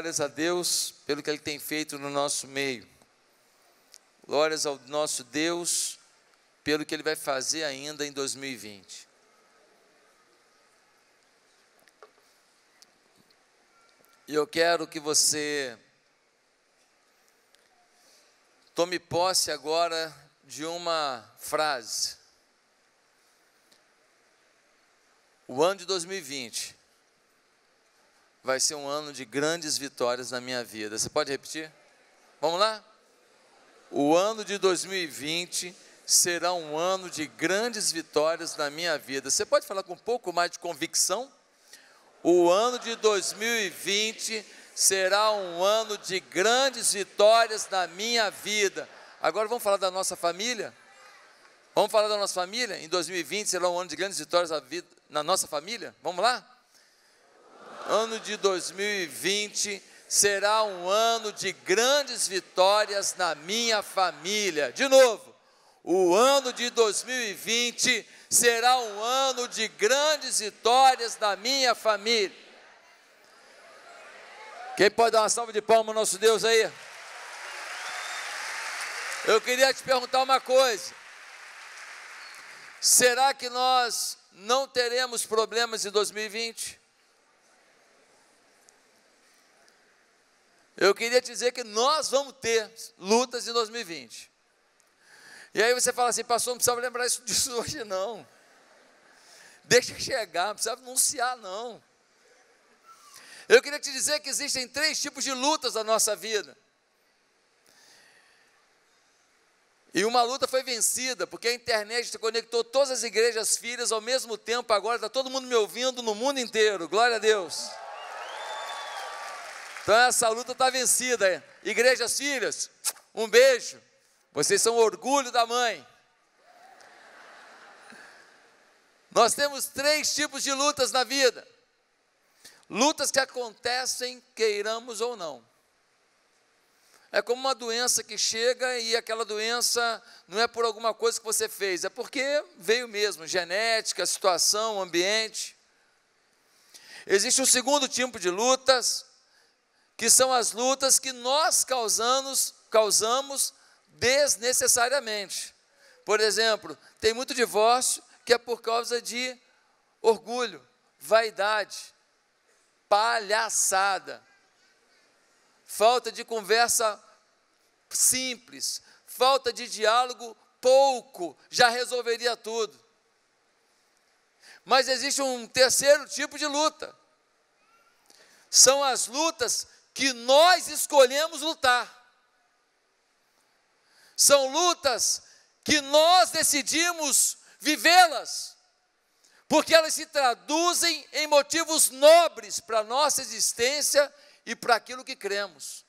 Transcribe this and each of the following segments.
Glórias a Deus pelo que Ele tem feito no nosso meio. Glórias ao nosso Deus pelo que Ele vai fazer ainda em 2020. E eu quero que você tome posse agora de uma frase. O ano de 2020 vai ser um ano de grandes vitórias na minha vida. Você pode repetir? Vamos lá? O ano de 2020 será um ano de grandes vitórias na minha vida. Você pode falar com um pouco mais de convicção? O ano de 2020 será um ano de grandes vitórias na minha vida. Agora vamos falar da nossa família? Vamos falar da nossa família? Em 2020 será um ano de grandes vitórias na, vida, na nossa família? Vamos lá? ano de 2020 será um ano de grandes vitórias na minha família. De novo, o ano de 2020 será um ano de grandes vitórias na minha família. Quem pode dar uma salva de palmas ao nosso Deus aí? Eu queria te perguntar uma coisa. Será que nós não teremos problemas em 2020? Eu queria dizer que nós vamos ter lutas em 2020. E aí você fala assim, pastor, não precisava lembrar isso disso hoje, não. Deixa chegar, não precisava anunciar, não. Eu queria te dizer que existem três tipos de lutas na nossa vida. E uma luta foi vencida, porque a internet conectou todas as igrejas filhas ao mesmo tempo. Agora está todo mundo me ouvindo no mundo inteiro. Glória a Deus. Então essa luta está vencida. Igrejas filhas, um beijo. Vocês são orgulho da mãe. Nós temos três tipos de lutas na vida: lutas que acontecem, queiramos ou não. É como uma doença que chega e aquela doença não é por alguma coisa que você fez, é porque veio mesmo genética, situação, ambiente. Existe um segundo tipo de lutas que são as lutas que nós causamos, causamos desnecessariamente. Por exemplo, tem muito divórcio que é por causa de orgulho, vaidade, palhaçada, falta de conversa simples, falta de diálogo pouco, já resolveria tudo. Mas existe um terceiro tipo de luta. São as lutas que nós escolhemos lutar. São lutas que nós decidimos vivê-las, porque elas se traduzem em motivos nobres para a nossa existência e para aquilo que cremos.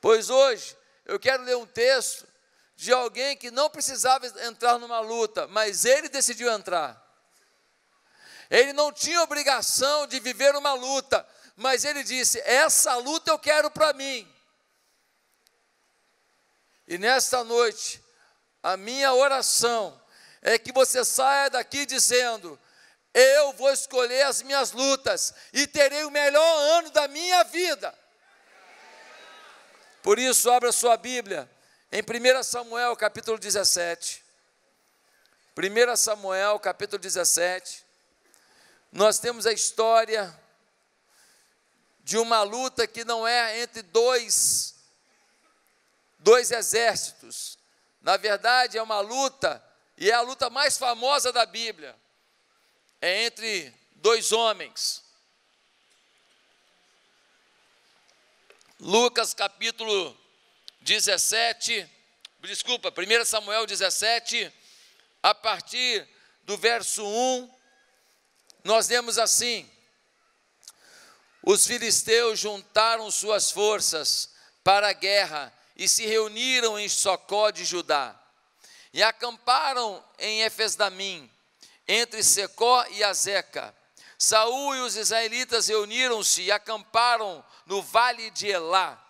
Pois hoje eu quero ler um texto de alguém que não precisava entrar numa luta, mas ele decidiu entrar. Ele não tinha obrigação de viver uma luta, mas ele disse: Essa luta eu quero para mim. E nesta noite, a minha oração é que você saia daqui dizendo: Eu vou escolher as minhas lutas e terei o melhor ano da minha vida. Por isso, abra sua Bíblia em 1 Samuel, capítulo 17. 1 Samuel, capítulo 17. Nós temos a história de uma luta que não é entre dois, dois exércitos. Na verdade, é uma luta, e é a luta mais famosa da Bíblia. É entre dois homens. Lucas capítulo 17, desculpa, 1 Samuel 17, a partir do verso 1, nós lemos assim: os filisteus juntaram suas forças para a guerra e se reuniram em Socó de Judá. E acamparam em Efesdamim, entre Secó e Azeca. Saúl e os israelitas reuniram-se e acamparam no vale de Elá,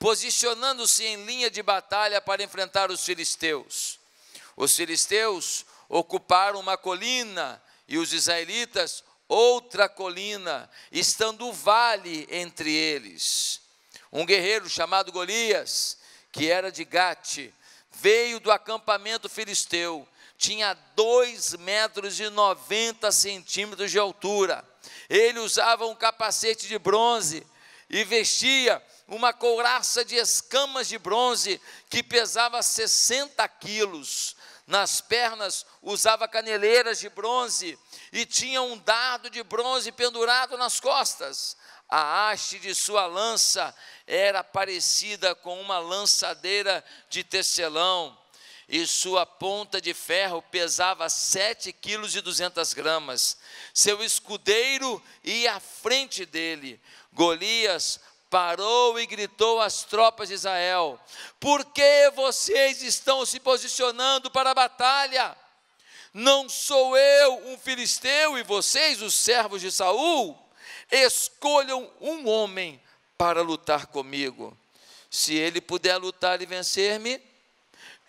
posicionando-se em linha de batalha para enfrentar os filisteus. Os filisteus ocuparam uma colina e os israelitas outra colina, estando o vale entre eles. Um guerreiro chamado Golias, que era de Gate, veio do acampamento filisteu, tinha dois metros e noventa centímetros de altura. Ele usava um capacete de bronze e vestia uma couraça de escamas de bronze que pesava 60 quilos nas pernas, usava caneleiras de bronze e tinha um dardo de bronze pendurado nas costas. A haste de sua lança era parecida com uma lançadeira de tecelão e sua ponta de ferro pesava sete quilos e duzentas gramas. Seu escudeiro ia à frente dele. Golias parou e gritou às tropas de Israel: Por que vocês estão se posicionando para a batalha? Não sou eu um filisteu e vocês, os servos de Saul? Escolham um homem para lutar comigo. Se ele puder lutar e vencer-me,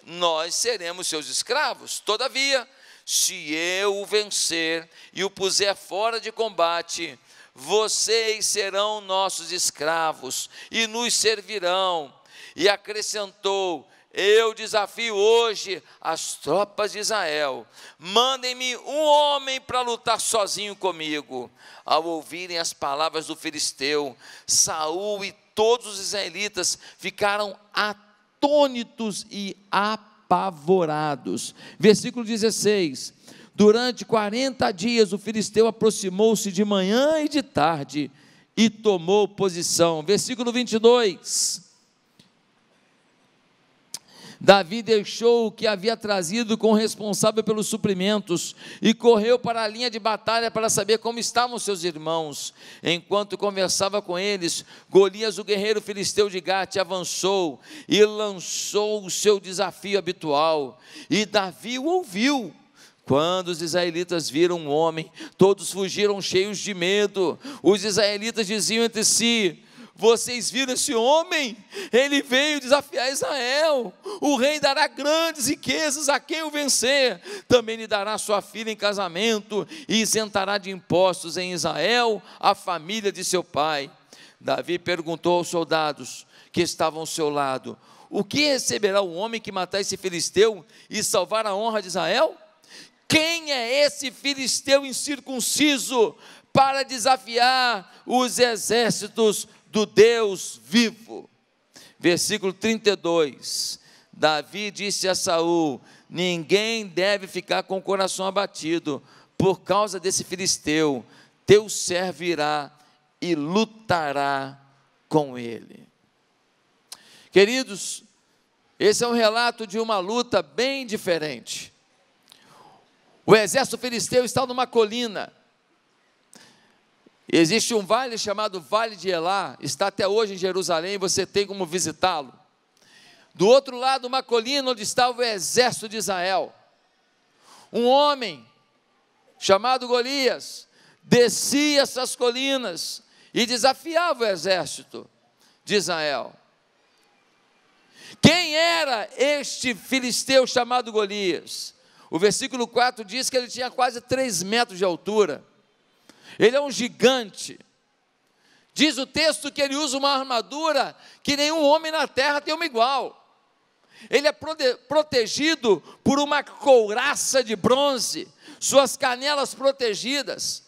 nós seremos seus escravos. Todavia, se eu o vencer e o puser fora de combate, vocês serão nossos escravos e nos servirão. E acrescentou: Eu desafio hoje as tropas de Israel. Mandem-me um homem para lutar sozinho comigo. Ao ouvirem as palavras do filisteu, Saul e todos os israelitas ficaram atônitos e apavorados. Versículo 16 Durante 40 dias o filisteu aproximou-se de manhã e de tarde e tomou posição. Versículo 22. Davi deixou o que havia trazido com o responsável pelos suprimentos e correu para a linha de batalha para saber como estavam seus irmãos. Enquanto conversava com eles, Golias, o guerreiro filisteu de Gate, avançou e lançou o seu desafio habitual. E Davi o ouviu quando os israelitas viram um homem, todos fugiram cheios de medo. Os israelitas diziam entre si: Vocês viram esse homem? Ele veio desafiar Israel. O rei dará grandes riquezas a quem o vencer. Também lhe dará sua filha em casamento e isentará de impostos em Israel a família de seu pai. Davi perguntou aos soldados que estavam ao seu lado: O que receberá o homem que matar esse filisteu e salvar a honra de Israel? Quem é esse filisteu incircunciso para desafiar os exércitos do Deus vivo? Versículo 32. Davi disse a Saul: Ninguém deve ficar com o coração abatido por causa desse filisteu. Teu servo irá e lutará com ele. Queridos, esse é um relato de uma luta bem diferente. O exército filisteu está numa colina. Existe um vale chamado Vale de Elá, está até hoje em Jerusalém, você tem como visitá-lo. Do outro lado, uma colina onde estava o exército de Israel. Um homem chamado Golias descia essas colinas e desafiava o exército de Israel. Quem era este filisteu chamado Golias? O versículo 4 diz que ele tinha quase 3 metros de altura. Ele é um gigante. Diz o texto que ele usa uma armadura que nenhum homem na terra tem uma igual. Ele é protegido por uma couraça de bronze, suas canelas protegidas.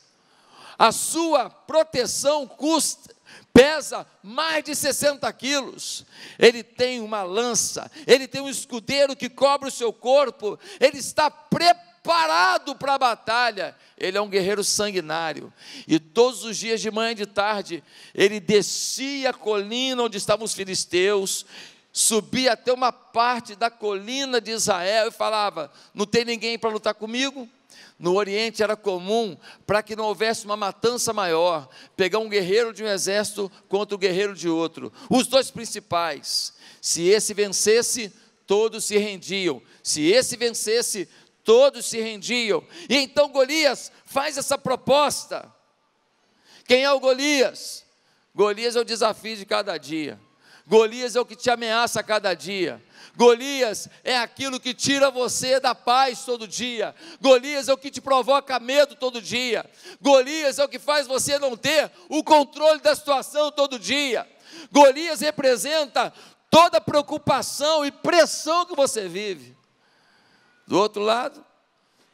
A sua proteção custa, pesa mais de 60 quilos, ele tem uma lança, ele tem um escudeiro que cobre o seu corpo, ele está preparado para a batalha, ele é um guerreiro sanguinário, e todos os dias de manhã e de tarde, ele descia a colina onde estavam os filisteus, subia até uma parte da colina de Israel e falava: Não tem ninguém para lutar comigo? No Oriente era comum, para que não houvesse uma matança maior, pegar um guerreiro de um exército contra o guerreiro de outro. Os dois principais. Se esse vencesse, todos se rendiam. Se esse vencesse, todos se rendiam. E então Golias faz essa proposta. Quem é o Golias? Golias é o desafio de cada dia. Golias é o que te ameaça a cada dia. Golias é aquilo que tira você da paz todo dia. Golias é o que te provoca medo todo dia. Golias é o que faz você não ter o controle da situação todo dia. Golias representa toda preocupação e pressão que você vive. Do outro lado,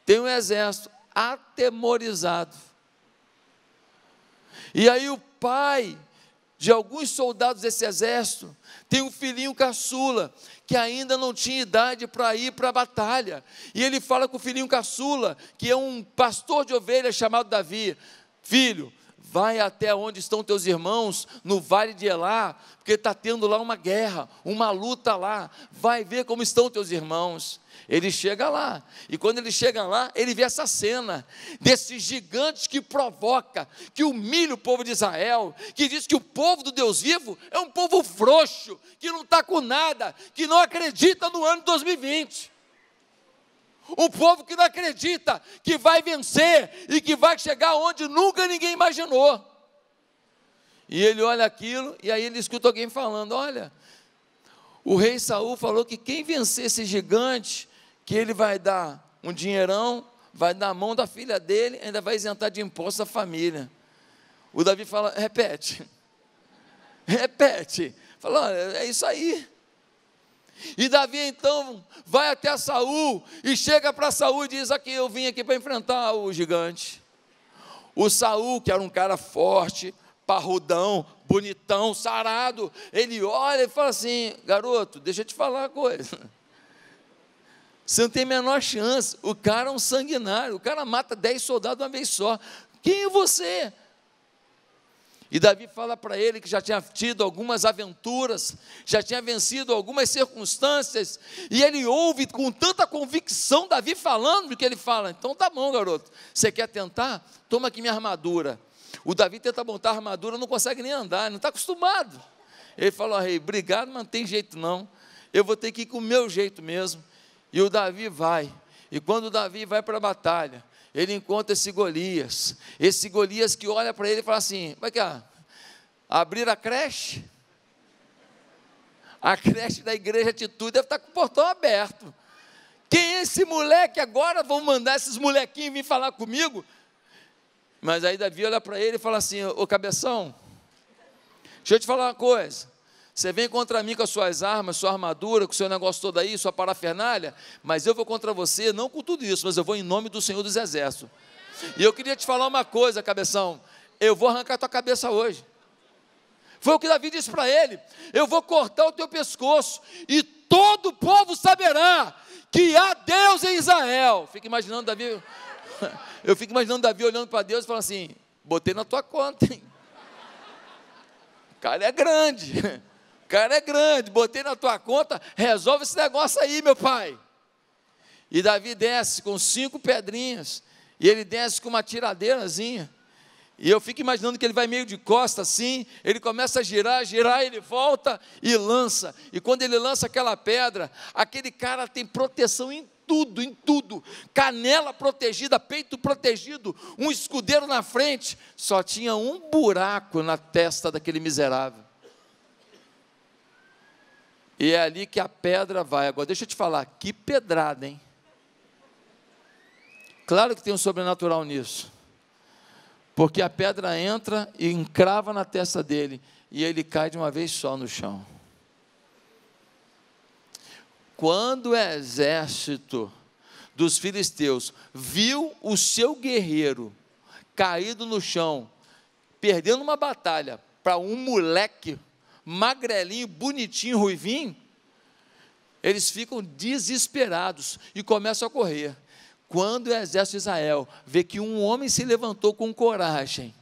tem um exército atemorizado. E aí o pai de alguns soldados desse exército, tem um filhinho caçula, que ainda não tinha idade para ir para a batalha. E ele fala com o filhinho caçula, que é um pastor de ovelhas chamado Davi: Filho, vai até onde estão teus irmãos, no vale de Elá, porque está tendo lá uma guerra, uma luta lá, vai ver como estão teus irmãos. Ele chega lá, e quando ele chega lá, ele vê essa cena desse gigante que provoca, que humilha o povo de Israel, que diz que o povo do Deus vivo é um povo frouxo, que não está com nada, que não acredita no ano 2020 um povo que não acredita que vai vencer e que vai chegar onde nunca ninguém imaginou. E ele olha aquilo e aí ele escuta alguém falando: Olha, o rei Saul falou que quem vencer esse gigante, que ele vai dar um dinheirão, vai dar a mão da filha dele, ainda vai isentar de imposto a família. O Davi fala: Repete, repete. Fala: É isso aí. E Davi então vai até Saul e chega para Saul e diz: "Aqui eu vim aqui para enfrentar o gigante". O Saul, que era um cara forte, parrudão, bonitão, sarado, ele olha e fala assim: "Garoto, deixa eu te falar uma coisa. Você não tem a menor chance. O cara é um sanguinário, o cara mata dez soldados uma vez só. Quem é você?" E Davi fala para ele que já tinha tido algumas aventuras, já tinha vencido algumas circunstâncias, e ele ouve com tanta convicção Davi falando que ele fala: então tá bom, garoto, você quer tentar? Toma aqui minha armadura. O Davi tenta montar a armadura, não consegue nem andar, não está acostumado. Ele fala: ah, rei, obrigado, mas não tem jeito não, eu vou ter que ir com o meu jeito mesmo. E o Davi vai, e quando o Davi vai para a batalha, ele encontra esse Golias. Esse Golias que olha para ele e fala assim: vai cá, é é? abrir a creche? A creche da igreja Atitude deve estar com o portão aberto. Quem é esse moleque agora? Vão mandar esses molequinhos vir falar comigo? Mas aí Davi olha para ele e fala assim: Ô cabeção, deixa eu te falar uma coisa. Você vem contra mim com as suas armas, sua armadura, com o seu negócio todo aí, sua parafernália, mas eu vou contra você, não com tudo isso, mas eu vou em nome do Senhor dos Exércitos. E eu queria te falar uma coisa, cabeção. Eu vou arrancar tua cabeça hoje. Foi o que Davi disse para ele: Eu vou cortar o teu pescoço, e todo o povo saberá que há Deus em Israel. Fico imaginando Davi, eu fico imaginando Davi olhando para Deus e falando assim: botei na tua conta, hein? O cara é grande. cara é grande, botei na tua conta, resolve esse negócio aí, meu pai. E Davi desce com cinco pedrinhas, e ele desce com uma tiradeirazinha. E eu fico imaginando que ele vai meio de costa assim, ele começa a girar, girar, ele volta e lança. E quando ele lança aquela pedra, aquele cara tem proteção em tudo, em tudo. Canela protegida, peito protegido, um escudeiro na frente. Só tinha um buraco na testa daquele miserável. E é ali que a pedra vai. Agora, deixa eu te falar, que pedrada, hein? Claro que tem um sobrenatural nisso. Porque a pedra entra e encrava na testa dele. E ele cai de uma vez só no chão. Quando o exército dos filisteus viu o seu guerreiro caído no chão, perdendo uma batalha para um moleque magrelinho, bonitinho, ruivinho, eles ficam desesperados e começam a correr. Quando o exército de Israel vê que um homem se levantou com coragem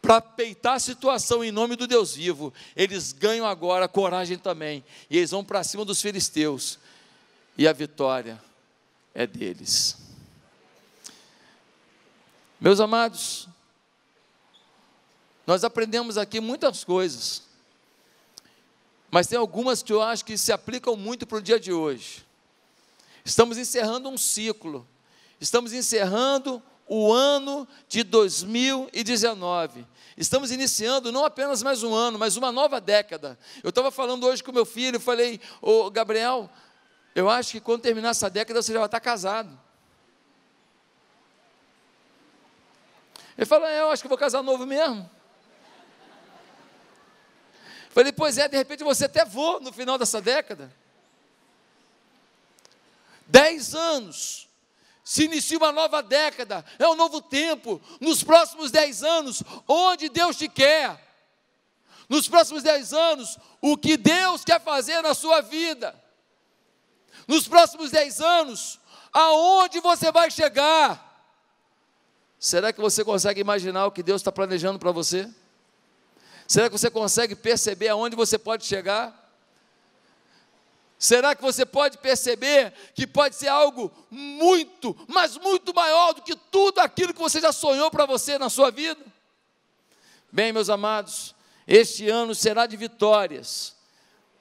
para peitar a situação em nome do Deus vivo, eles ganham agora coragem também e eles vão para cima dos filisteus e a vitória é deles. Meus amados, nós aprendemos aqui muitas coisas. Mas tem algumas que eu acho que se aplicam muito para o dia de hoje. Estamos encerrando um ciclo. Estamos encerrando o ano de 2019. Estamos iniciando não apenas mais um ano, mas uma nova década. Eu estava falando hoje com meu filho, falei, ô Gabriel, eu acho que quando terminar essa década você já vai estar tá casado. Ele falou, é, eu acho que vou casar novo mesmo. Falei, pois é, de repente você até voa no final dessa década. Dez anos. Se inicia uma nova década, é um novo tempo. Nos próximos dez anos, onde Deus te quer. Nos próximos dez anos, o que Deus quer fazer na sua vida. Nos próximos dez anos, aonde você vai chegar. Será que você consegue imaginar o que Deus está planejando para você? Será que você consegue perceber aonde você pode chegar? Será que você pode perceber que pode ser algo muito, mas muito maior do que tudo aquilo que você já sonhou para você na sua vida? Bem, meus amados, este ano será de vitórias,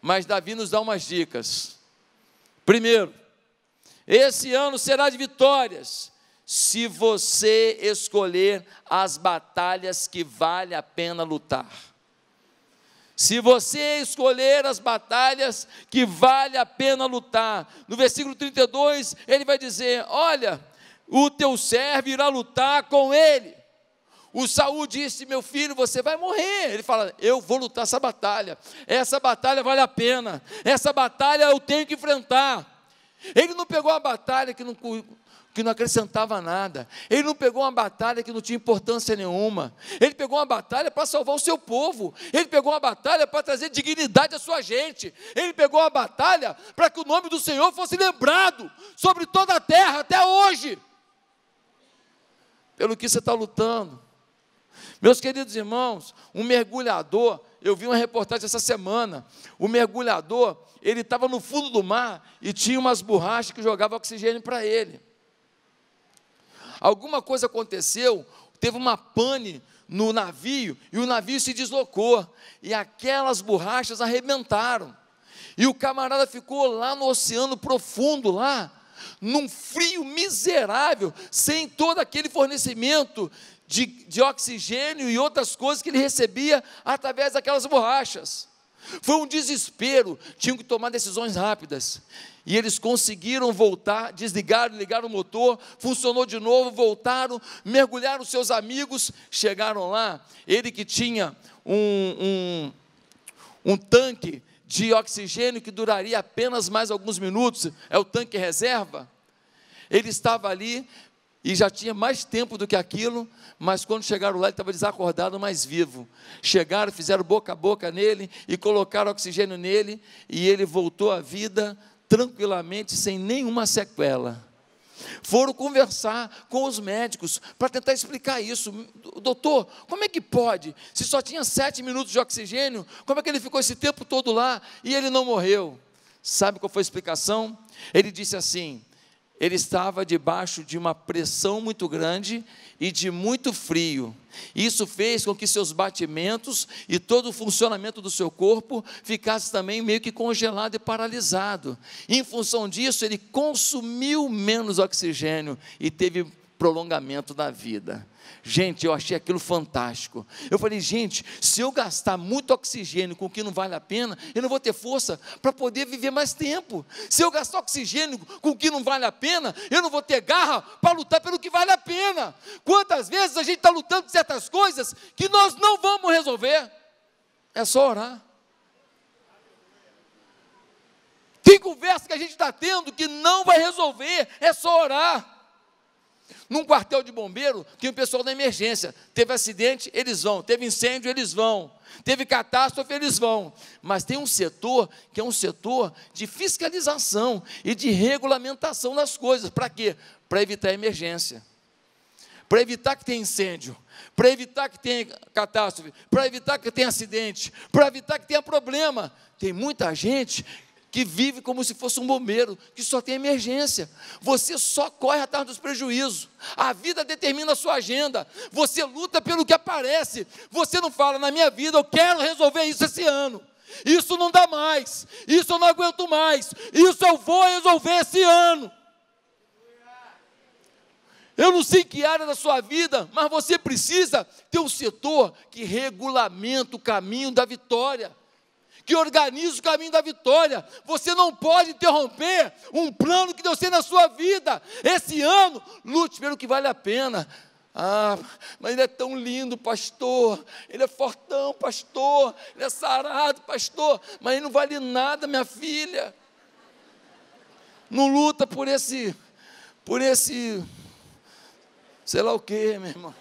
mas Davi nos dá umas dicas. Primeiro, esse ano será de vitórias se você escolher as batalhas que vale a pena lutar. Se você escolher as batalhas que vale a pena lutar, no versículo 32, ele vai dizer: Olha, o teu servo irá lutar com ele. O Saul disse: Meu filho, você vai morrer. Ele fala: Eu vou lutar essa batalha. Essa batalha vale a pena. Essa batalha eu tenho que enfrentar. Ele não pegou a batalha que não que não acrescentava nada. Ele não pegou uma batalha que não tinha importância nenhuma. Ele pegou uma batalha para salvar o seu povo. Ele pegou uma batalha para trazer dignidade à sua gente. Ele pegou uma batalha para que o nome do Senhor fosse lembrado sobre toda a terra até hoje. Pelo que você está lutando. Meus queridos irmãos, um mergulhador, eu vi uma reportagem essa semana, o mergulhador, ele estava no fundo do mar e tinha umas borrachas que jogavam oxigênio para ele. Alguma coisa aconteceu, teve uma pane no navio e o navio se deslocou e aquelas borrachas arrebentaram. E o camarada ficou lá no oceano profundo lá, num frio miserável, sem todo aquele fornecimento de, de oxigênio e outras coisas que ele recebia através daquelas borrachas. Foi um desespero, tinham que tomar decisões rápidas. E eles conseguiram voltar, desligaram, ligaram o motor, funcionou de novo, voltaram, mergulharam seus amigos, chegaram lá. Ele que tinha um, um, um tanque de oxigênio que duraria apenas mais alguns minutos, é o tanque reserva. Ele estava ali e já tinha mais tempo do que aquilo, mas quando chegaram lá, ele estava desacordado, mas vivo. Chegaram, fizeram boca a boca nele e colocaram oxigênio nele, e ele voltou à vida tranquilamente, sem nenhuma sequela. Foram conversar com os médicos para tentar explicar isso. Doutor, como é que pode? Se só tinha sete minutos de oxigênio, como é que ele ficou esse tempo todo lá e ele não morreu? Sabe qual foi a explicação? Ele disse assim: ele estava debaixo de uma pressão muito grande e de muito frio. Isso fez com que seus batimentos e todo o funcionamento do seu corpo ficasse também meio que congelado e paralisado. em função disso, ele consumiu menos oxigênio e teve prolongamento da vida. Gente, eu achei aquilo fantástico. Eu falei, gente, se eu gastar muito oxigênio com o que não vale a pena, eu não vou ter força para poder viver mais tempo. Se eu gastar oxigênio com o que não vale a pena, eu não vou ter garra para lutar pelo que vale a pena. Quantas vezes a gente está lutando por certas coisas que nós não vamos resolver? É só orar. Tem conversa que a gente está tendo que não vai resolver, é só orar. Num quartel de bombeiro, tem o pessoal da emergência. Teve acidente, eles vão. Teve incêndio, eles vão. Teve catástrofe, eles vão. Mas tem um setor que é um setor de fiscalização e de regulamentação das coisas. Para quê? Para evitar emergência. Para evitar que tenha incêndio, para evitar que tenha catástrofe, para evitar que tenha acidente, para evitar que tenha problema. Tem muita gente que vive como se fosse um bombeiro, que só tem emergência. Você só corre atrás dos prejuízos. A vida determina a sua agenda. Você luta pelo que aparece. Você não fala, na minha vida eu quero resolver isso esse ano. Isso não dá mais. Isso eu não aguento mais. Isso eu vou resolver esse ano. Eu não sei que área da sua vida, mas você precisa ter um setor que regulamenta o caminho da vitória que organiza o caminho da vitória. Você não pode interromper um plano que Deus tem na sua vida. Esse ano, lute pelo que vale a pena. Ah, mas ele é tão lindo, pastor. Ele é fortão, pastor. Ele é sarado, pastor. Mas ele não vale nada, minha filha. Não luta por esse, por esse, sei lá o que, meu irmão.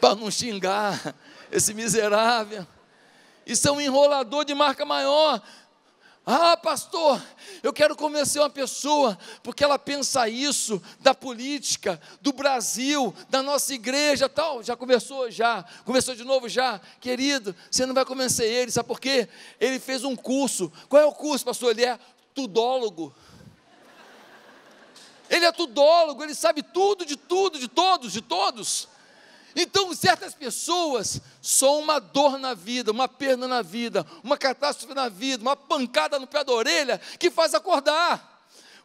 Para não xingar esse miserável. Isso é um enrolador de marca maior. Ah, pastor, eu quero convencer uma pessoa, porque ela pensa isso da política, do Brasil, da nossa igreja, tal. Já conversou? Já. Começou de novo? Já. Querido, você não vai convencer ele, sabe por quê? Ele fez um curso. Qual é o curso, pastor? Ele é tudólogo. Ele é tudólogo, ele sabe tudo de tudo, de todos, de todos. Então, certas pessoas, só uma dor na vida, uma perda na vida, uma catástrofe na vida, uma pancada no pé da orelha que faz acordar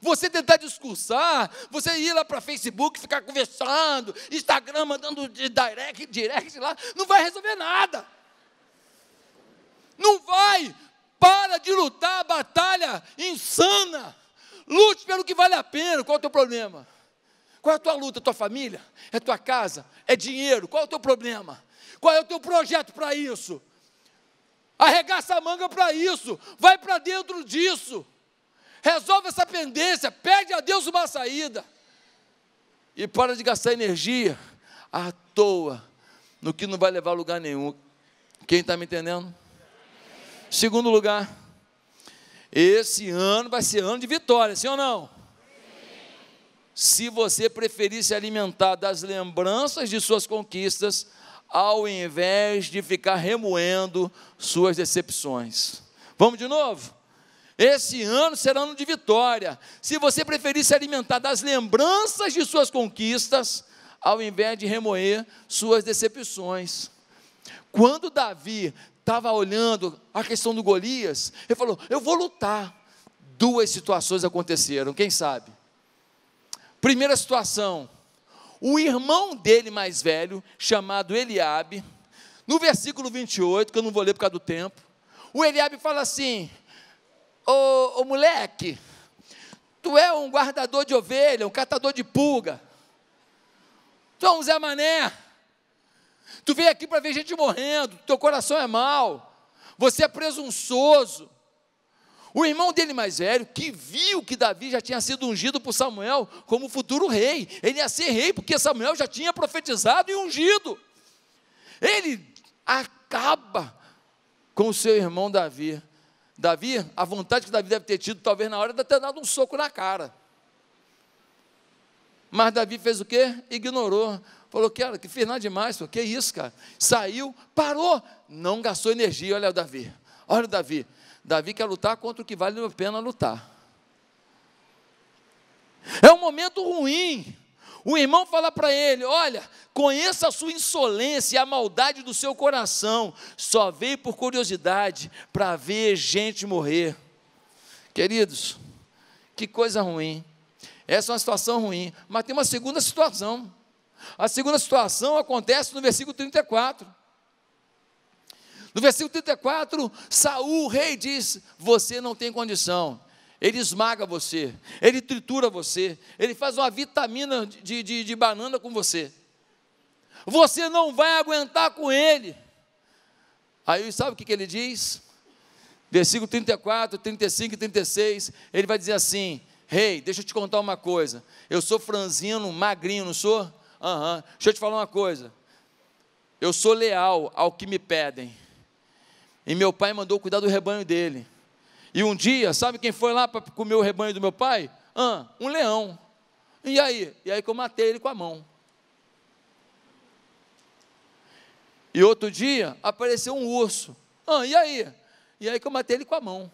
você tentar discursar, você ir lá para Facebook, ficar conversando, Instagram mandando direct, direct lá, não vai resolver nada. Não vai. Para de lutar a batalha insana. Lute pelo que vale a pena. Qual é o teu problema? Qual é a tua luta? Tua família? É tua casa? É dinheiro? Qual é o teu problema? Qual é o teu projeto para isso? Arregaça a manga para isso. Vai para dentro disso. Resolve essa pendência. Pede a Deus uma saída. E para de gastar energia à toa no que não vai levar a lugar nenhum. Quem está me entendendo? Segundo lugar, esse ano vai ser ano de vitória, sim ou não? se você preferir se alimentar das lembranças de suas conquistas, ao invés de ficar remoendo suas decepções. Vamos de novo? Esse ano será ano de vitória. Se você preferir se alimentar das lembranças de suas conquistas, ao invés de remoer suas decepções. Quando Davi estava olhando a questão do Golias, ele falou: Eu vou lutar. Duas situações aconteceram, quem sabe? Primeira situação, o irmão dele mais velho, chamado Eliabe, no versículo 28, que eu não vou ler por causa do tempo, o Eliabe fala assim: ô, ô moleque, tu é um guardador de ovelha, um catador de pulga, tu é um Zé Mané, tu veio aqui para ver gente morrendo, teu coração é mau, você é presunçoso, o irmão dele mais velho, que viu que Davi já tinha sido ungido por Samuel como futuro rei, ele ia ser rei porque Samuel já tinha profetizado e ungido. Ele acaba com o seu irmão Davi. Davi, a vontade que Davi deve ter tido, talvez na hora, de ter dado um soco na cara. Mas Davi fez o quê? Ignorou. Falou, que era que fiz nada demais, pô. que isso, cara. Saiu, parou, não gastou energia. Olha o Davi, olha o Davi. Davi quer lutar contra o que vale a pena lutar. É um momento ruim. O irmão fala para ele: Olha, conheça a sua insolência e a maldade do seu coração, só veio por curiosidade para ver gente morrer. Queridos, que coisa ruim. Essa é uma situação ruim, mas tem uma segunda situação. A segunda situação acontece no versículo 34. No versículo 34, Saul, o rei, diz: Você não tem condição. Ele esmaga você, ele tritura você, ele faz uma vitamina de, de, de banana com você. Você não vai aguentar com ele. Aí sabe o que, que ele diz? Versículo 34, 35 e 36, ele vai dizer assim: Rei, hey, deixa eu te contar uma coisa. Eu sou franzino, magrinho, não sou? Aham. Uhum. Deixa eu te falar uma coisa. Eu sou leal ao que me pedem. E meu pai mandou cuidar do rebanho dele. E um dia, sabe quem foi lá para comer o rebanho do meu pai? Ah, um leão. E aí? E aí que eu matei ele com a mão. E outro dia apareceu um urso. Ah, e aí? E aí que eu matei ele com a mão.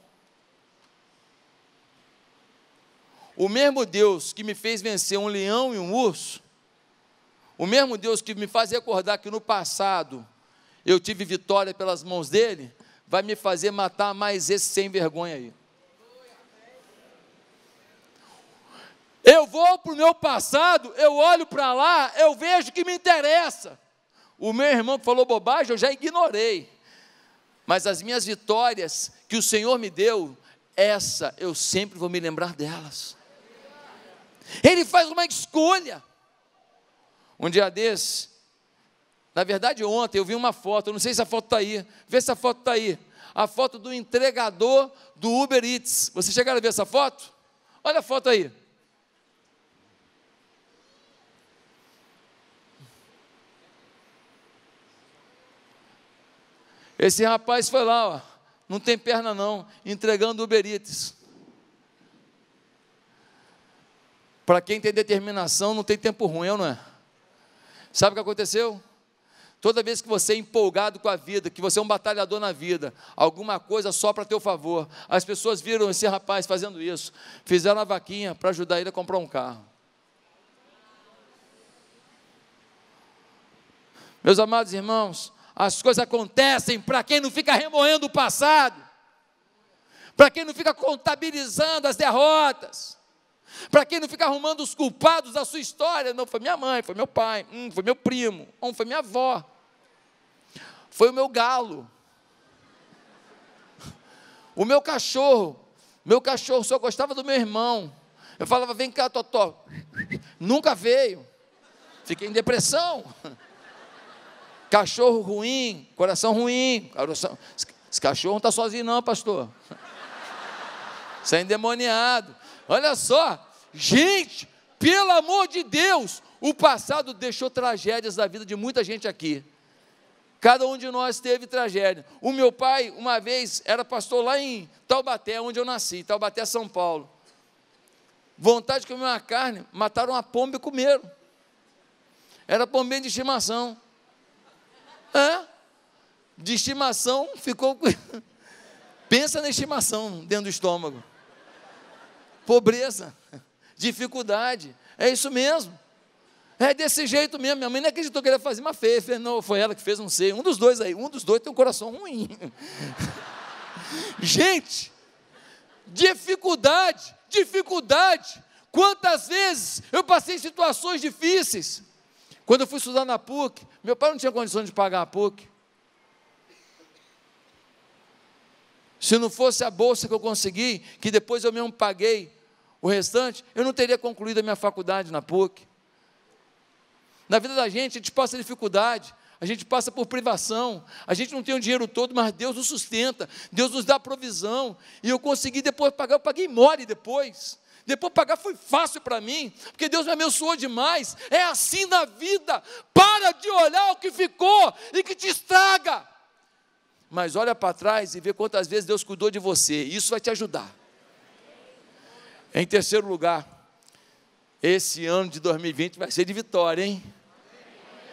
O mesmo Deus que me fez vencer um leão e um urso, o mesmo Deus que me faz recordar que no passado eu tive vitória pelas mãos dele, vai me fazer matar mais esse sem vergonha aí. Eu vou para o meu passado, eu olho para lá, eu vejo que me interessa. O meu irmão que falou bobagem, eu já ignorei. Mas as minhas vitórias que o Senhor me deu, essa eu sempre vou me lembrar delas. Ele faz uma escolha. Um dia desse, na verdade, ontem eu vi uma foto, eu não sei se a foto está aí. Vê se a foto está aí. A foto do entregador do Uber Eats. Vocês chegaram a ver essa foto? Olha a foto aí. Esse rapaz foi lá, ó, não tem perna não, entregando Uber Eats. Para quem tem determinação, não tem tempo ruim, não é? Sabe o que aconteceu? Toda vez que você é empolgado com a vida, que você é um batalhador na vida, alguma coisa só para teu favor. As pessoas viram esse rapaz fazendo isso, fizeram a vaquinha para ajudar ele a comprar um carro. Meus amados irmãos, as coisas acontecem para quem não fica remoendo o passado, para quem não fica contabilizando as derrotas. Para quem não fica arrumando os culpados da sua história, não, foi minha mãe, foi meu pai, hum, foi meu primo, hum, foi minha avó, foi o meu galo, o meu cachorro, meu cachorro só gostava do meu irmão. Eu falava, vem cá, Totó. Nunca veio. Fiquei em depressão. Cachorro ruim, coração ruim. Coração... Esse cachorro não está sozinho, não, pastor. Você é endemoniado. Olha só, gente, pelo amor de Deus, o passado deixou tragédias na vida de muita gente aqui. Cada um de nós teve tragédia. O meu pai, uma vez, era pastor lá em Taubaté, onde eu nasci, Taubaté, São Paulo. Vontade de comer uma carne, mataram uma pomba e comeram. Era pomba de estimação. É? De estimação ficou. Pensa na estimação dentro do estômago pobreza, dificuldade. É isso mesmo. É desse jeito mesmo. Minha mãe não acreditou que ele ia fazer, mas fez. fez. Não, foi ela que fez, não sei. Um dos dois aí. Um dos dois tem um coração ruim. Gente, dificuldade, dificuldade. Quantas vezes eu passei em situações difíceis. Quando eu fui estudar na PUC, meu pai não tinha condições de pagar a PUC. Se não fosse a bolsa que eu consegui, que depois eu mesmo paguei, o restante, eu não teria concluído a minha faculdade na PUC. Na vida da gente, a gente passa dificuldade, a gente passa por privação, a gente não tem o dinheiro todo, mas Deus nos sustenta, Deus nos dá provisão. E eu consegui depois pagar, eu paguei mole depois. Depois pagar foi fácil para mim, porque Deus me abençoou demais. É assim na vida. Para de olhar o que ficou e que te estraga. Mas olha para trás e vê quantas vezes Deus cuidou de você. Isso vai te ajudar. Em terceiro lugar, esse ano de 2020 vai ser de vitória, hein?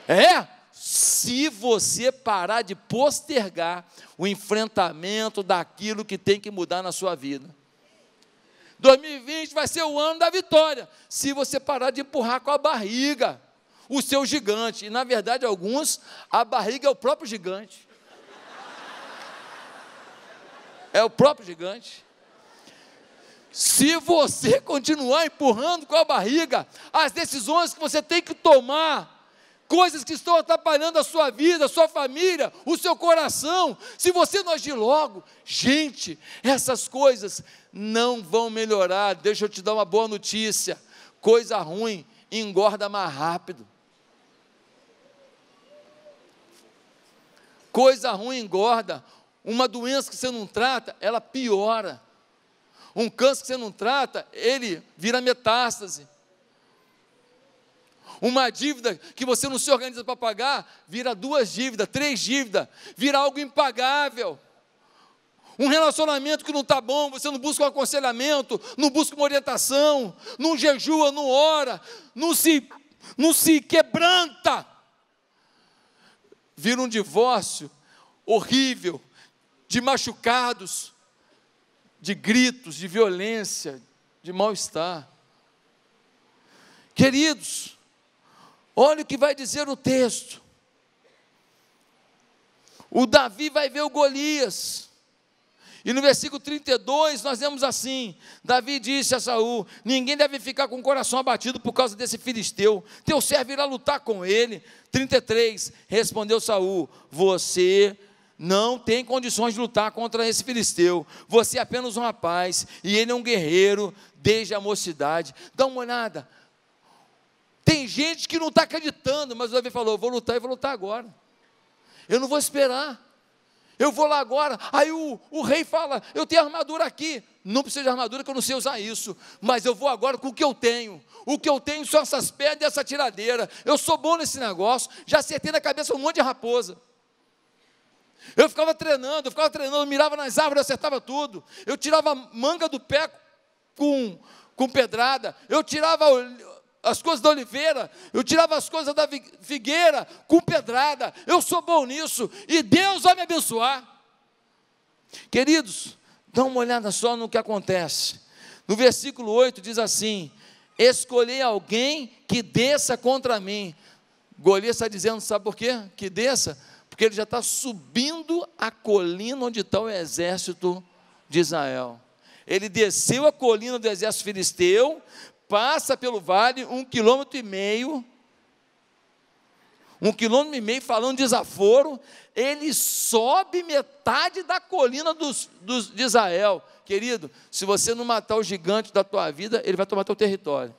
É? Se você parar de postergar o enfrentamento daquilo que tem que mudar na sua vida. 2020 vai ser o ano da vitória, se você parar de empurrar com a barriga o seu gigante. E na verdade, alguns, a barriga é o próprio gigante. É o próprio gigante. Se você continuar empurrando com a barriga as decisões que você tem que tomar, coisas que estão atrapalhando a sua vida, a sua família, o seu coração, se você não agir logo, gente, essas coisas não vão melhorar. Deixa eu te dar uma boa notícia: coisa ruim engorda mais rápido. Coisa ruim engorda. Uma doença que você não trata, ela piora. Um câncer que você não trata, ele vira metástase. Uma dívida que você não se organiza para pagar, vira duas dívidas, três dívidas, vira algo impagável. Um relacionamento que não está bom, você não busca um aconselhamento, não busca uma orientação, não jejua, não ora, não se, não se quebranta. Vira um divórcio horrível, de machucados, de gritos, de violência, de mal-estar. Queridos, olha o que vai dizer o texto. O Davi vai ver o Golias. E no versículo 32 nós vemos assim: Davi disse a Saul: Ninguém deve ficar com o coração abatido por causa desse filisteu. Teu servo irá lutar com ele. 33 respondeu Saul: Você não tem condições de lutar contra esse filisteu. Você é apenas um rapaz e ele é um guerreiro desde a mocidade. Dá uma olhada. Tem gente que não está acreditando, mas o Davi falou: vou lutar e vou lutar agora. Eu não vou esperar. Eu vou lá agora. Aí o, o rei fala: eu tenho armadura aqui. Não preciso de armadura, que eu não sei usar isso. Mas eu vou agora com o que eu tenho. O que eu tenho são essas pedras e essa tiradeira. Eu sou bom nesse negócio. Já acertei na cabeça um monte de raposa. Eu ficava treinando, eu ficava treinando, eu mirava nas árvores, acertava tudo. Eu tirava manga do pé com, com pedrada, eu tirava as coisas da oliveira, eu tirava as coisas da figueira com pedrada. Eu sou bom nisso e Deus vai me abençoar. Queridos, dá uma olhada só no que acontece. No versículo 8 diz assim: Escolhi alguém que desça contra mim. Golias está dizendo, sabe por quê? Que desça porque ele já está subindo a colina onde está o exército de Israel. Ele desceu a colina do exército filisteu, passa pelo vale um quilômetro e meio, um quilômetro e meio falando desaforo, ele sobe metade da colina dos, dos, de Israel. Querido, se você não matar o gigante da tua vida, ele vai tomar teu território.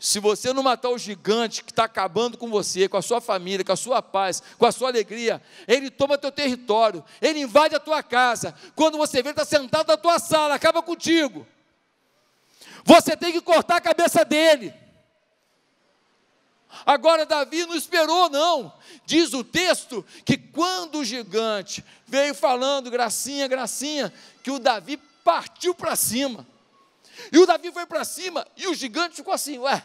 Se você não matar o gigante que está acabando com você, com a sua família, com a sua paz, com a sua alegria, ele toma teu território, ele invade a tua casa. Quando você vê, ele está sentado na tua sala, acaba contigo. Você tem que cortar a cabeça dele. Agora, Davi não esperou, não. Diz o texto que quando o gigante veio falando, gracinha, gracinha, que o Davi partiu para cima. E o Davi foi para cima e o gigante ficou assim: Ué,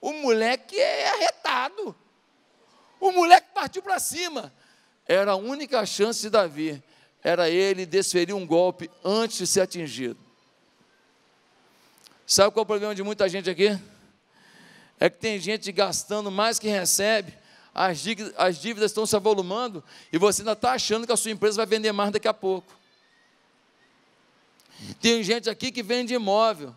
o moleque é arretado. O moleque partiu para cima. Era a única chance de Davi. Era ele desferir um golpe antes de ser atingido. Sabe qual é o problema de muita gente aqui? É que tem gente gastando mais que recebe, as dívidas, as dívidas estão se avolumando e você ainda está achando que a sua empresa vai vender mais daqui a pouco. Tem gente aqui que vende imóvel,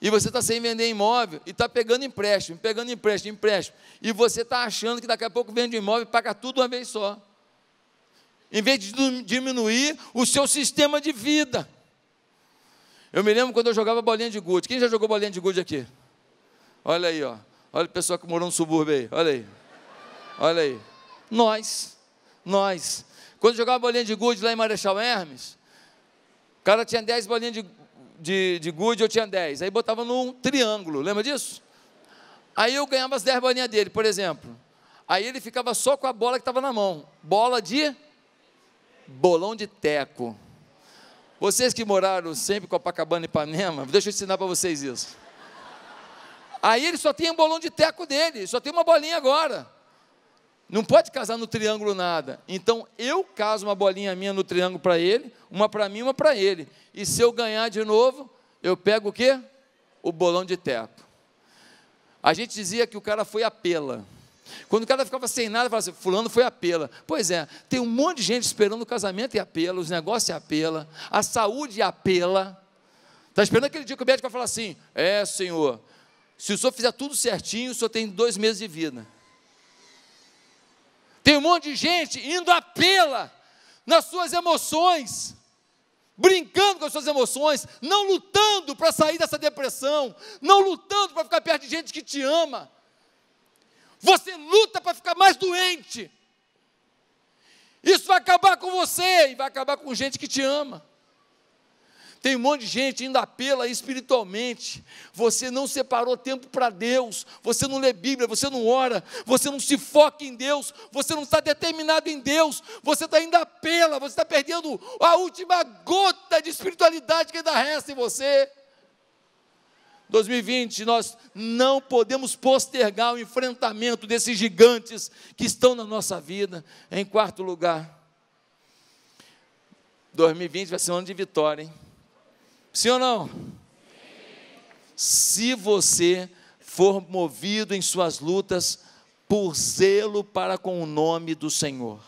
e você está sem vender imóvel e está pegando empréstimo, pegando empréstimo, empréstimo. E você está achando que daqui a pouco vende imóvel e paga tudo uma vez só. Em vez de diminuir o seu sistema de vida. Eu me lembro quando eu jogava bolinha de gude. Quem já jogou bolinha de gude aqui? Olha aí, ó. Olha o pessoal que morou no subúrbio aí. Olha aí. Olha aí. Nós. Nós. Quando eu jogava bolinha de gude lá em Marechal Hermes, o cara tinha 10 bolinhas de, de, de good eu tinha 10. Aí botava num triângulo, lembra disso? Aí eu ganhava as 10 bolinhas dele, por exemplo. Aí ele ficava só com a bola que estava na mão. Bola de bolão de teco. Vocês que moraram sempre com pacabana e Ipanema, deixa eu ensinar para vocês isso. Aí ele só tem um bolão de teco dele, só tem uma bolinha agora. Não pode casar no triângulo nada. Então eu caso uma bolinha minha no triângulo para ele, uma para mim, uma para ele. E se eu ganhar de novo, eu pego o quê? O bolão de teto. A gente dizia que o cara foi a pela. Quando o cara ficava sem nada, falava assim, fulano foi a pela. Pois é, tem um monte de gente esperando o casamento e apela, os negócios e apela, a saúde e apela. Está esperando aquele dia que o médico vai falar assim: é, senhor, se o senhor fizer tudo certinho, o senhor tem dois meses de vida. Tem um monte de gente indo à pela nas suas emoções, brincando com as suas emoções, não lutando para sair dessa depressão, não lutando para ficar perto de gente que te ama. Você luta para ficar mais doente. Isso vai acabar com você e vai acabar com gente que te ama. Tem um monte de gente ainda apela espiritualmente. Você não separou tempo para Deus, você não lê Bíblia, você não ora, você não se foca em Deus, você não está determinado em Deus, você está ainda apela, você está perdendo a última gota de espiritualidade que ainda resta em você. 2020, nós não podemos postergar o enfrentamento desses gigantes que estão na nossa vida. Em quarto lugar, 2020 vai ser um ano de vitória, hein? Sim ou não? Sim. Se você for movido em suas lutas por zelo para com o nome do Senhor.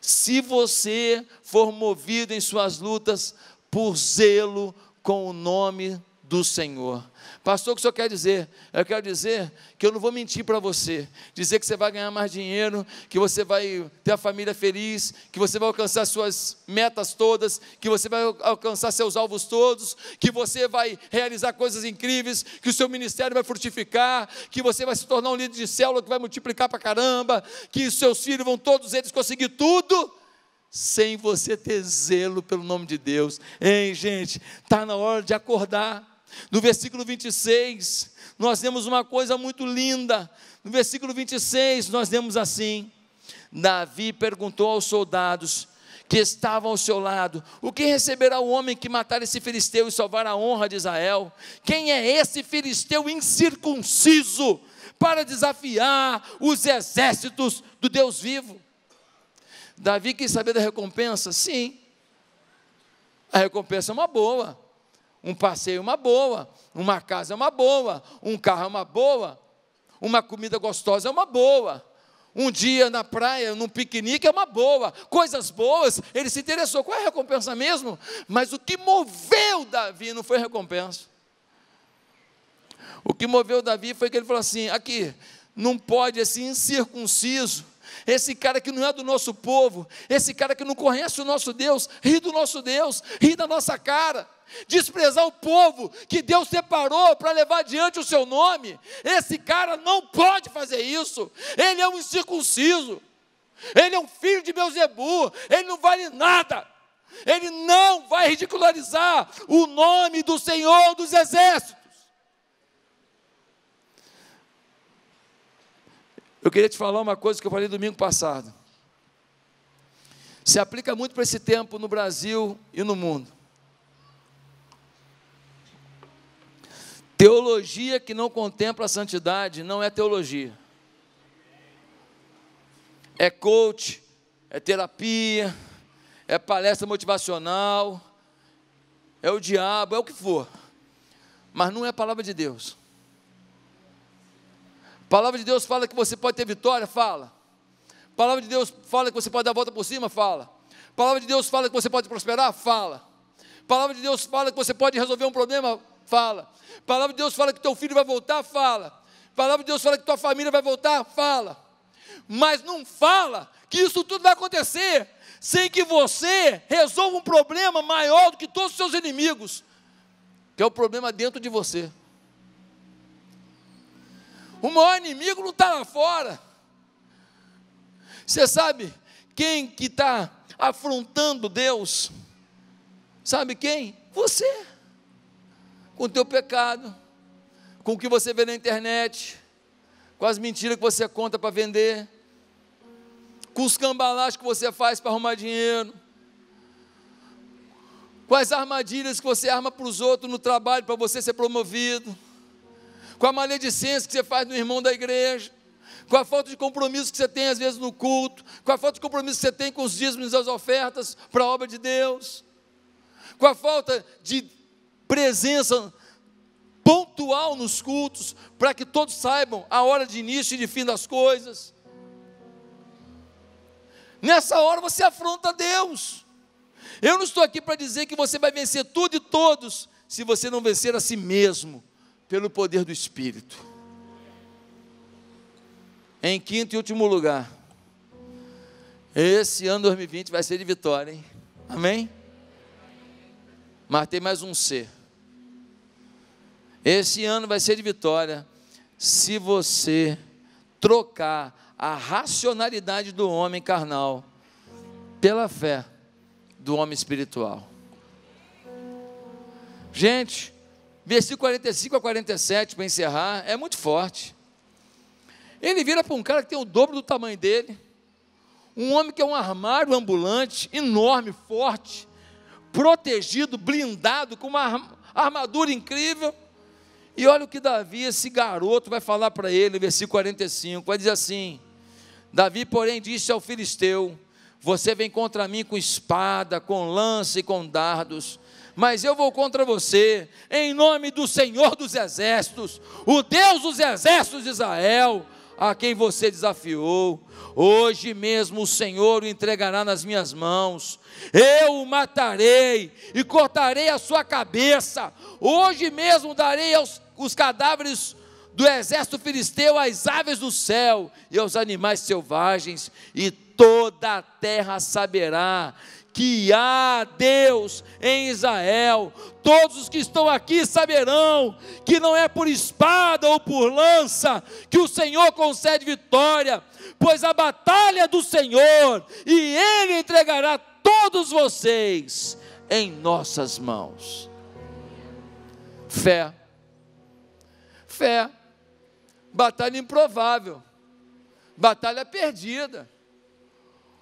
Se você for movido em suas lutas por zelo com o nome do Senhor. Pastor, o que o senhor quer dizer? Eu quero dizer que eu não vou mentir para você, dizer que você vai ganhar mais dinheiro, que você vai ter a família feliz, que você vai alcançar suas metas todas, que você vai alcançar seus alvos todos, que você vai realizar coisas incríveis, que o seu ministério vai frutificar, que você vai se tornar um líder de célula que vai multiplicar para caramba, que seus filhos vão todos eles conseguir tudo sem você ter zelo pelo nome de Deus. Hein, gente, está na hora de acordar. No versículo 26, nós temos uma coisa muito linda. No versículo 26, nós temos assim: Davi perguntou aos soldados que estavam ao seu lado: O que receberá o homem que matar esse filisteu e salvar a honra de Israel? Quem é esse filisteu incircunciso para desafiar os exércitos do Deus vivo? Davi quis saber da recompensa? Sim, a recompensa é uma boa um passeio é uma boa, uma casa é uma boa, um carro é uma boa, uma comida gostosa é uma boa. Um dia na praia, num piquenique é uma boa, coisas boas, ele se interessou. Qual é a recompensa mesmo? Mas o que moveu Davi não foi recompensa. O que moveu Davi foi que ele falou assim: aqui, não pode esse assim incircunciso esse cara que não é do nosso povo, esse cara que não conhece o nosso Deus, ri do nosso Deus, ri da nossa cara. Desprezar o povo que Deus separou para levar adiante o seu nome, esse cara não pode fazer isso, ele é um incircunciso, ele é um filho de Beuzebu, ele não vale nada, ele não vai ridicularizar o nome do Senhor dos Exércitos. Eu queria te falar uma coisa que eu falei domingo passado. Se aplica muito para esse tempo no Brasil e no mundo. Teologia que não contempla a santidade não é teologia. É coach, é terapia, é palestra motivacional, é o diabo, é o que for. Mas não é a palavra de Deus. A palavra de Deus fala que você pode ter vitória, fala. A palavra de Deus fala que você pode dar a volta por cima, fala. A palavra de Deus fala que você pode prosperar, fala. A palavra de Deus fala que você pode resolver um problema, fala. A palavra de Deus fala que teu filho vai voltar, fala. A palavra de Deus fala que tua família vai voltar, fala. Mas não fala que isso tudo vai acontecer sem que você resolva um problema maior do que todos os seus inimigos, que é o problema dentro de você. O maior inimigo não está lá fora. Você sabe quem que está afrontando Deus? Sabe quem? Você. Com o teu pecado, com o que você vê na internet, com as mentiras que você conta para vender, com os cambalachos que você faz para arrumar dinheiro, com as armadilhas que você arma para os outros no trabalho para você ser promovido com a maledicência que você faz no irmão da igreja, com a falta de compromisso que você tem às vezes no culto, com a falta de compromisso que você tem com os dízimos e as ofertas para a obra de Deus, com a falta de presença pontual nos cultos, para que todos saibam a hora de início e de fim das coisas. Nessa hora você afronta Deus. Eu não estou aqui para dizer que você vai vencer tudo e todos, se você não vencer a si mesmo pelo poder do Espírito. Em quinto e último lugar, esse ano 2020 vai ser de vitória, hein? Amém? Mas tem mais um C. Esse ano vai ser de vitória se você trocar a racionalidade do homem carnal pela fé do homem espiritual. Gente, versículo 45 a 47, para encerrar, é muito forte. Ele vira para um cara que tem o dobro do tamanho dele, um homem que é um armário ambulante, enorme, forte, protegido, blindado, com uma armadura incrível. E olha o que Davi, esse garoto, vai falar para ele, versículo 45, vai dizer assim: Davi, porém, disse ao filisteu: Você vem contra mim com espada, com lança e com dardos mas eu vou contra você, em nome do Senhor dos Exércitos, o Deus dos Exércitos de Israel, a quem você desafiou. Hoje mesmo o Senhor o entregará nas minhas mãos. Eu o matarei e cortarei a sua cabeça. Hoje mesmo darei aos, os cadáveres do exército filisteu às aves do céu e aos animais selvagens, e toda a terra saberá que há Deus em Israel. Todos os que estão aqui saberão que não é por espada ou por lança que o Senhor concede vitória, pois a batalha é do Senhor e Ele entregará todos vocês em nossas mãos. Fé. Fé. Batalha improvável. Batalha perdida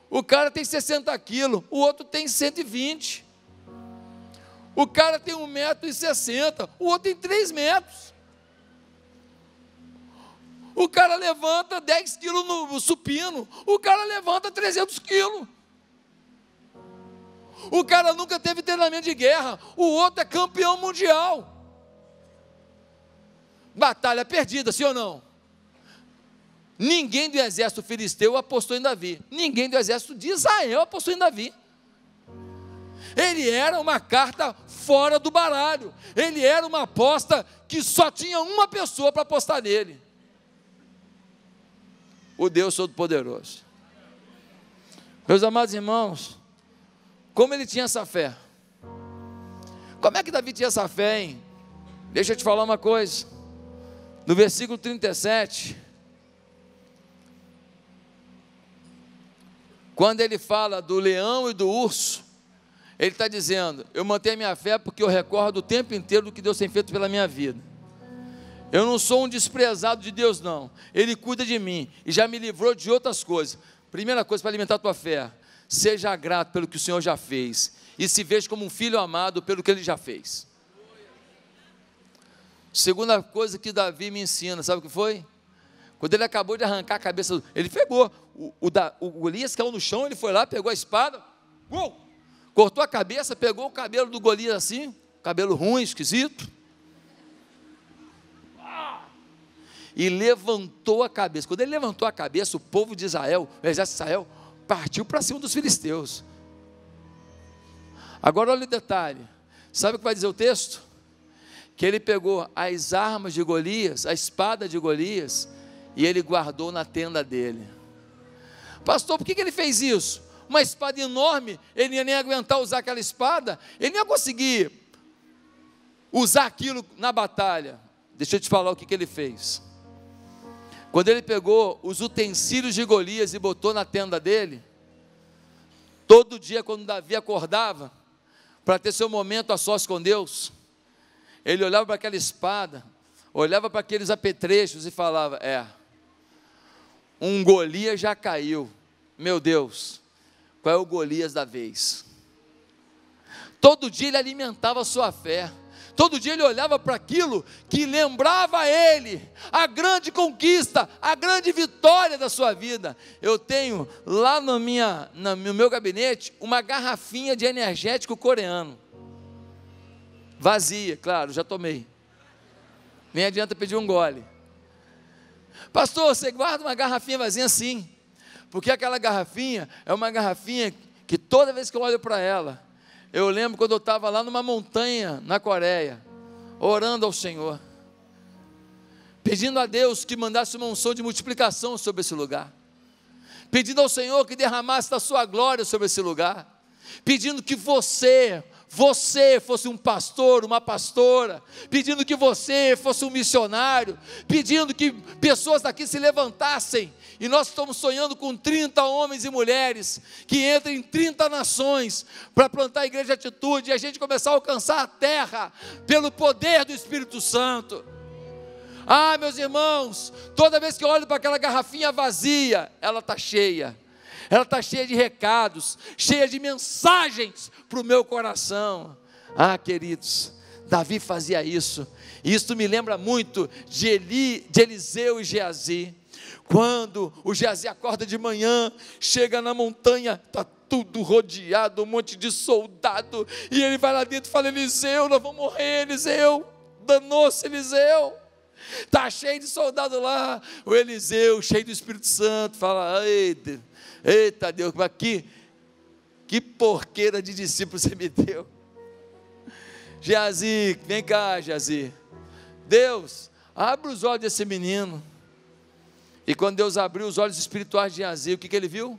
o cara tem 60 quilos, o outro tem 120. O cara tem 1,60m, o outro tem 3 metros. O cara levanta 10 quilos no supino, o cara levanta 300 quilos. O cara nunca teve treinamento de guerra, o outro é campeão mundial. Batalha perdida, sim ou não? Ninguém do exército filisteu apostou em Davi. Ninguém do exército de Israel apostou em Davi. Ele era uma carta fora do baralho. Ele era uma aposta que só tinha uma pessoa para apostar nele. O Deus Todo-Poderoso. Meus amados irmãos, como ele tinha essa fé? Como é que Davi tinha essa fé, hein? Deixa eu te falar uma coisa. No versículo 37, Quando ele fala do leão e do urso, ele está dizendo: Eu mantenho minha fé porque eu recordo o tempo inteiro do que Deus tem feito pela minha vida. Eu não sou um desprezado de Deus, não. Ele cuida de mim e já me livrou de outras coisas. Primeira coisa para alimentar a tua fé: seja grato pelo que o Senhor já fez e se veja como um filho amado pelo que ele já fez. Segunda coisa que Davi me ensina, sabe o que foi? Quando ele acabou de arrancar a cabeça, ele pegou. O, o, da, o Golias caiu é no chão, ele foi lá, pegou a espada, uou, cortou a cabeça, pegou o cabelo do Golias assim, cabelo ruim, esquisito. E levantou a cabeça. Quando ele levantou a cabeça, o povo de Israel, o exército de Israel, partiu para cima dos filisteus. Agora olha o detalhe. Sabe o que vai dizer o texto? Que ele pegou as armas de Golias, a espada de Golias, e ele guardou na tenda dele. Pastor, por que, que ele fez isso? Uma espada enorme, ele ia nem aguentar usar aquela espada, ele não ia conseguir usar aquilo na batalha. Deixa eu te falar o que, que ele fez. Quando ele pegou os utensílios de Golias e botou na tenda dele, todo dia quando Davi acordava, para ter seu momento a sós com Deus, ele olhava para aquela espada, olhava para aqueles apetrechos e falava: É, um Golias já caiu. Meu Deus, qual é o Golias da vez? Todo dia ele alimentava a sua fé. Todo dia ele olhava para aquilo que lembrava a ele a grande conquista, a grande vitória da sua vida. Eu tenho lá no, minha, no meu gabinete uma garrafinha de energético coreano. Vazia, claro, já tomei. Nem adianta pedir um gole. Pastor, você guarda uma garrafinha vazia assim, porque aquela garrafinha é uma garrafinha que toda vez que eu olho para ela, eu lembro quando eu estava lá numa montanha na Coreia, orando ao Senhor, pedindo a Deus que mandasse uma unção de multiplicação sobre esse lugar, pedindo ao Senhor que derramasse a sua glória sobre esse lugar, pedindo que você você fosse um pastor, uma pastora, pedindo que você fosse um missionário, pedindo que pessoas daqui se levantassem. E nós estamos sonhando com 30 homens e mulheres que entrem em 30 nações para plantar a igreja atitude e a gente começar a alcançar a terra pelo poder do Espírito Santo. Ah, meus irmãos, toda vez que eu olho para aquela garrafinha vazia, ela está cheia ela está cheia de recados, cheia de mensagens para o meu coração. Ah, queridos, Davi fazia isso, e isso me lembra muito de, Eli, de Eliseu e Geazi. Quando o Geazi acorda de manhã, chega na montanha, está tudo rodeado, um monte de soldado, e ele vai lá dentro e fala: Eliseu, nós vamos morrer, Eliseu, danou-se Eliseu. Está cheio de soldado lá. O Eliseu, cheio do Espírito Santo, fala: Ei, Eita Deus, mas que, que porqueira de discípulo você me deu. Jazi, vem cá, Jazi. Deus, abre os olhos desse menino. E quando Deus abriu os olhos espirituais de Jazi, o que, que ele viu?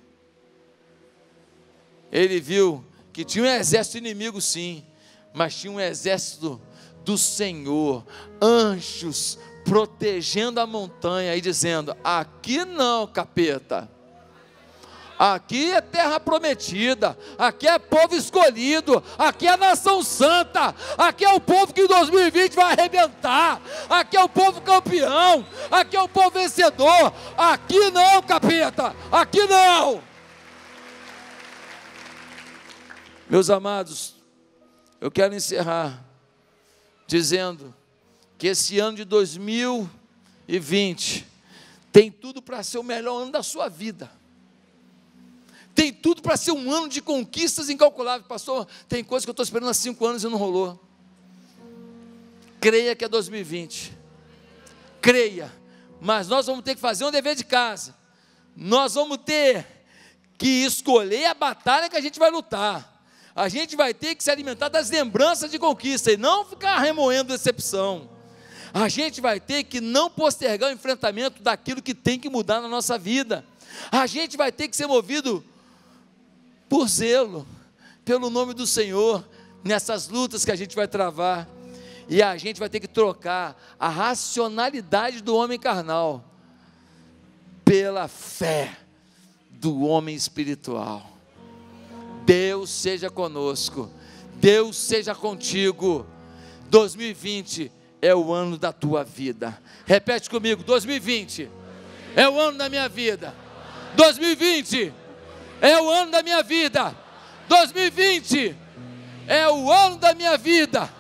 Ele viu que tinha um exército inimigo, sim, mas tinha um exército do Senhor, anjos protegendo a montanha e dizendo: Aqui não, capeta. Aqui é terra prometida, aqui é povo escolhido, aqui é nação santa, aqui é o povo que em 2020 vai arrebentar, aqui é o povo campeão, aqui é o povo vencedor. Aqui não, capeta, aqui não. Meus amados, eu quero encerrar dizendo que esse ano de 2020 tem tudo para ser o melhor ano da sua vida. Tem tudo para ser um ano de conquistas incalculáveis. Pastor, tem coisa que eu estou esperando há cinco anos e não rolou. Creia que é 2020. Creia. Mas nós vamos ter que fazer um dever de casa. Nós vamos ter que escolher a batalha que a gente vai lutar. A gente vai ter que se alimentar das lembranças de conquista e não ficar remoendo decepção. A gente vai ter que não postergar o enfrentamento daquilo que tem que mudar na nossa vida. A gente vai ter que ser movido por zelo, pelo nome do Senhor, nessas lutas que a gente vai travar. E a gente vai ter que trocar a racionalidade do homem carnal pela fé do homem espiritual. Deus seja conosco, Deus seja contigo. 2020 é o ano da tua vida. Repete comigo: 2020 é o ano da minha vida. 2020 é o ano da minha vida. 2020 é o ano da minha vida.